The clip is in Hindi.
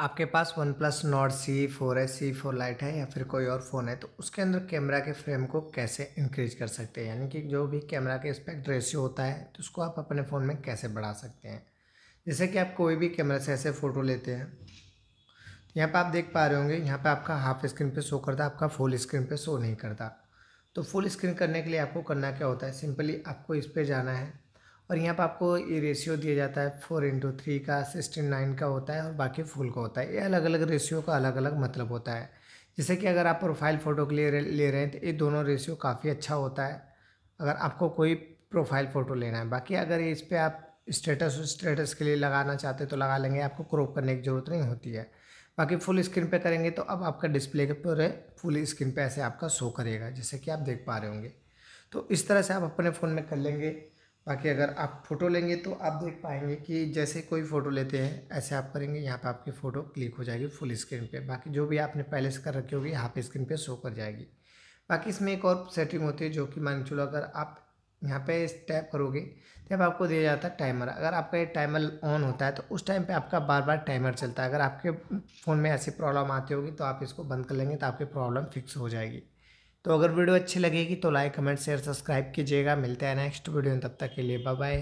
आपके पास OnePlus Nord C four है सी फोर लाइट है या फिर कोई और फ़ोन है तो उसके अंदर कैमरा के फ्रेम को कैसे इंक्रीज कर सकते हैं यानी कि जो भी कैमरा के एस्पेक्ट रेशियो होता है तो उसको आप अपने फ़ोन में कैसे बढ़ा सकते हैं जैसे कि आप कोई भी कैमरा से ऐसे फ़ोटो लेते हैं तो यहाँ पर आप देख पा रहे होंगे यहाँ पर आपका हाफ स्क्रीन पर शो करता आपका फुल स्क्रीन पर शो नहीं करता तो फुल स्क्रीन करने के लिए आपको करना क्या होता है सिंपली आपको इस पर जाना है और यहाँ पर आपको ये रेशियो दिया जाता है फोर इंटू थ्री का सिक्सटी नाइन का होता है और बाकी फुल का होता है ये अलग अलग रेशियो का अलग अलग मतलब होता है जैसे कि अगर आप प्रोफाइल फ़ोटो के लिए ले रहे हैं तो ये दोनों रेशियो काफ़ी अच्छा होता है अगर आपको कोई प्रोफाइल फ़ोटो लेना है बाकी अगर इस पर आप स्टेटस स्टेटस के लिए लगाना चाहते तो लगा लेंगे आपको क्रॉप करने की ज़रूरत नहीं होती है बाकी फुल स्क्रीन पे करेंगे तो अब आपका डिस्प्ले के पूरे फुल स्क्रीन पे ऐसे आपका शो करेगा जैसे कि आप देख पा रहे होंगे तो इस तरह से आप अपने फ़ोन में कर लेंगे बाकी अगर आप फ़ोटो लेंगे तो आप देख पाएंगे कि जैसे कोई फ़ोटो लेते हैं ऐसे आप करेंगे यहाँ पे आपकी फ़ोटो क्लिक हो जाएगी फुल स्क्रीन पे बाकी जो भी आपने पहले से कर रखी होगी यहाँ पे स्क्रीन पे शो कर जाएगी बाकी इसमें एक और सेटिंग होती है जो कि मान चलो अगर आप यहाँ पे टैप करोगे तब आपको दिया जाता है टाइमर अगर आपका ये टाइमर ऑन होता है तो उस टाइम पर आपका बार बार टाइमर चलता है अगर आपके फ़ोन में ऐसी प्रॉब्लम आती होगी तो आप इसको बंद कर लेंगे तो आपकी प्रॉब्लम फिक्स हो जाएगी तो अगर वीडियो अच्छी लगेगी तो लाइक कमेंट शेयर सब्सक्राइब कीजिएगा मिलते हैं नेक्स्ट वीडियो में तब तक के लिए बाय बाय